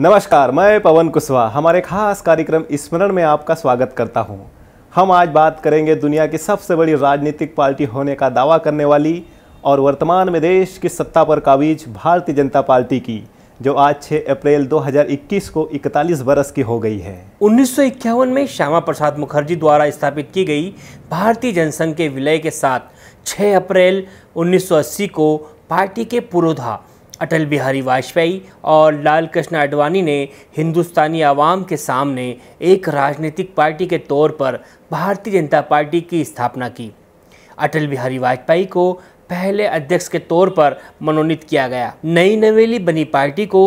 नमस्कार मैं पवन कुशवाहा हमारे खास कार्यक्रम स्मरण में आपका स्वागत करता हूं। हम आज बात करेंगे दुनिया की सबसे बड़ी राजनीतिक पार्टी होने का दावा करने वाली और वर्तमान में देश की सत्ता पर काबिज भारतीय जनता पार्टी की जो आज 6 अप्रैल 2021 को 41 बरस की हो गई है उन्नीस में श्यामा प्रसाद मुखर्जी द्वारा स्थापित की गई भारतीय जनसंघ के विलय के साथ 6 अप्रैल 1980 को पार्टी के पुरोधा अटल बिहारी वाजपेयी और लाल कृष्ण आडवाणी ने हिंदुस्तानी आवाम के सामने एक राजनीतिक पार्टी के तौर पर भारतीय जनता पार्टी की स्थापना की अटल बिहारी वाजपेयी को पहले अध्यक्ष के तौर पर मनोनीत किया गया नई नवेली बनी पार्टी को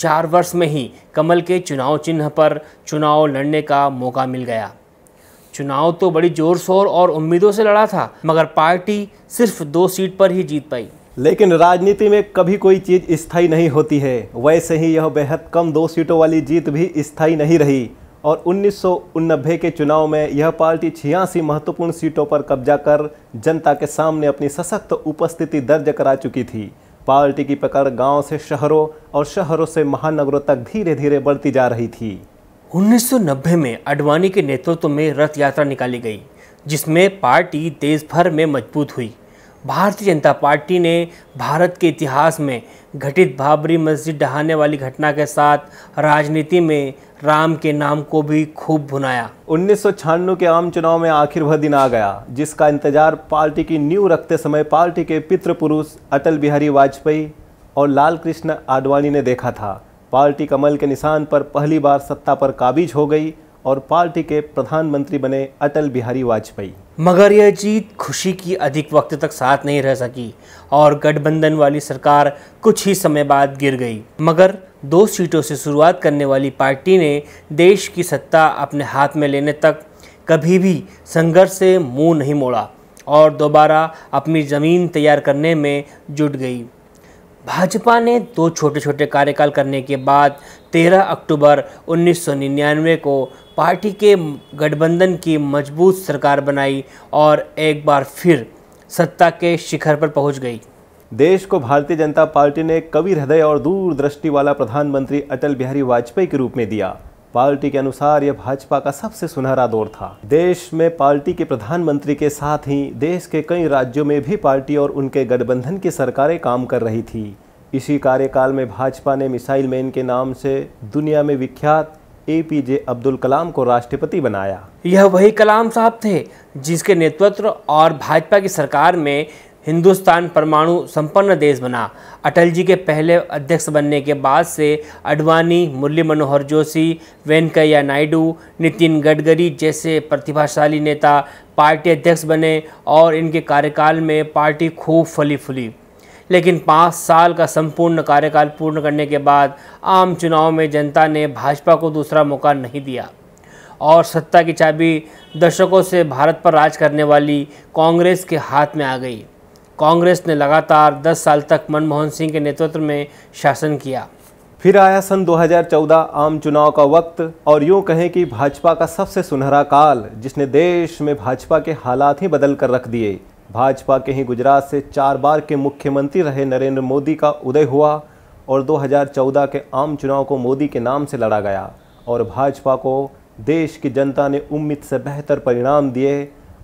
चार वर्ष में ही कमल के चुनाव चिन्ह पर चुनाव लड़ने का मौका मिल गया चुनाव तो बड़ी जोर शोर और उम्मीदों से लड़ा था मगर पार्टी सिर्फ दो सीट पर ही जीत पाई लेकिन राजनीति में कभी कोई चीज़ स्थायी नहीं होती है वैसे ही यह बेहद कम दो सीटों वाली जीत भी स्थायी नहीं रही और उन्नीस के चुनाव में यह पार्टी छियासी महत्वपूर्ण सीटों पर कब्जा कर जनता के सामने अपनी सशक्त उपस्थिति दर्ज करा चुकी थी पार्टी की पकड़ गांव से शहरों और शहरों से महानगरों तक धीरे धीरे बढ़ती जा रही थी 1990 में अडवाणी के नेतृत्व में रथ यात्रा निकाली गई जिसमें पार्टी देश भर में मजबूत हुई भारतीय जनता पार्टी ने भारत के इतिहास में घटित बाबरी मस्जिद ढहाने वाली घटना के साथ राजनीति में राम के नाम को भी खूब भुनाया उन्नीस के आम चुनाव में आखिर वह दिन आ गया जिसका इंतजार पार्टी की नींव रखते समय पार्टी के पितृपुरुष अटल बिहारी वाजपेयी और लाल कृष्ण आडवाणी ने देखा था पार्टी कमल के निशान पर पहली बार सत्ता पर काबिज हो गई और पार्टी के प्रधानमंत्री बने अटल बिहारी वाजपेयी मगर यह जीत खुशी की अधिक वक्त तक साथ नहीं रह सकी और गठबंधन वाली सरकार कुछ ही समय बाद गिर गई मगर दो सीटों से शुरुआत करने वाली पार्टी ने देश की सत्ता अपने हाथ में लेने तक कभी भी संघर्ष से मुंह नहीं मोड़ा और दोबारा अपनी ज़मीन तैयार करने में जुट गई भाजपा ने दो छोटे छोटे कार्यकाल करने के बाद 13 अक्टूबर 1999 को पार्टी के गठबंधन की मजबूत सरकार बनाई और एक बार फिर सत्ता के शिखर पर पहुंच गई देश को भारतीय जनता पार्टी ने कवि हृदय और दूरदृष्टि वाला प्रधानमंत्री अटल बिहारी वाजपेयी के रूप में दिया पार्टी के अनुसार यह भाजपा का सबसे सुनहरा दौर था देश में पार्टी के प्रधानमंत्री के साथ ही देश के कई राज्यों में भी पार्टी और उनके गठबंधन की सरकारें काम कर रही थी इसी कार्यकाल में भाजपा ने मिसाइल मैन के नाम से दुनिया में विख्यात ए पी जे अब्दुल कलाम को राष्ट्रपति बनाया यह वही कलाम साहब थे जिसके नेतृत्व और भाजपा की सरकार में हिंदुस्तान परमाणु संपन्न देश बना अटल जी के पहले अध्यक्ष बनने के बाद से अडवाणी मुरली मनोहर जोशी वेंकैया नायडू नितिन गडकरी जैसे प्रतिभाशाली नेता पार्टी अध्यक्ष बने और इनके कार्यकाल में पार्टी खूब फली फूली लेकिन पाँच साल का संपूर्ण कार्यकाल पूर्ण करने के बाद आम चुनाव में जनता ने भाजपा को दूसरा मौका नहीं दिया और सत्ता की चाबी दशकों से भारत पर राज करने वाली कांग्रेस के हाथ में आ गई कांग्रेस ने लगातार 10 साल तक मनमोहन सिंह के नेतृत्व में शासन किया फिर आया सन 2014 आम चुनाव का वक्त और यूं कहें कि भाजपा का सबसे सुनहरा काल जिसने देश में भाजपा के हालात ही बदल कर रख दिए भाजपा के ही गुजरात से चार बार के मुख्यमंत्री रहे नरेंद्र मोदी का उदय हुआ और 2014 के आम चुनाव को मोदी के नाम से लड़ा गया और भाजपा को देश की जनता ने उम्मीद से बेहतर परिणाम दिए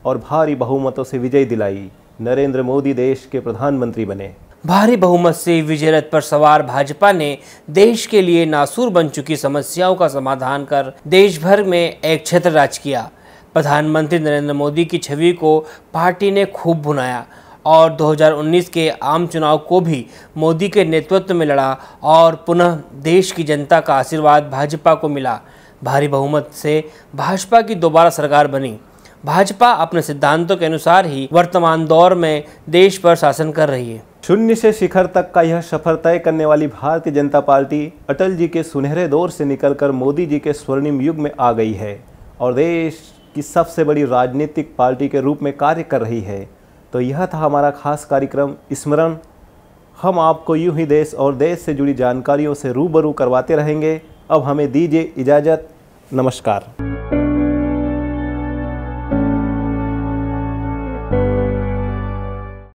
और भारी बहुमतों से विजय दिलाई नरेंद्र मोदी देश के प्रधानमंत्री बने भारी बहुमत से विजय रथ पर सवार भाजपा ने देश के लिए नासूर बन चुकी समस्याओं का समाधान कर देश भर में एक क्षेत्र राज किया प्रधानमंत्री नरेंद्र मोदी की छवि को पार्टी ने खूब भुनाया और 2019 के आम चुनाव को भी मोदी के नेतृत्व में लड़ा और पुनः देश की जनता का आशीर्वाद भाजपा को मिला भारी बहुमत से भाजपा की दोबारा सरकार बनी भाजपा अपने सिद्धांतों के अनुसार ही वर्तमान दौर में देश पर शासन कर रही है शून्य से शिखर तक का यह सफर तय करने वाली भारतीय जनता पार्टी अटल जी के सुनहरे दौर से निकलकर मोदी जी के स्वर्णिम युग में आ गई है और देश की सबसे बड़ी राजनीतिक पार्टी के रूप में कार्य कर रही है तो यह था हमारा खास कार्यक्रम स्मरण हम आपको यूं ही देश और देश से जुड़ी जानकारियों से रूबरू करवाते रहेंगे अब हमें दीजिए इजाज़त नमस्कार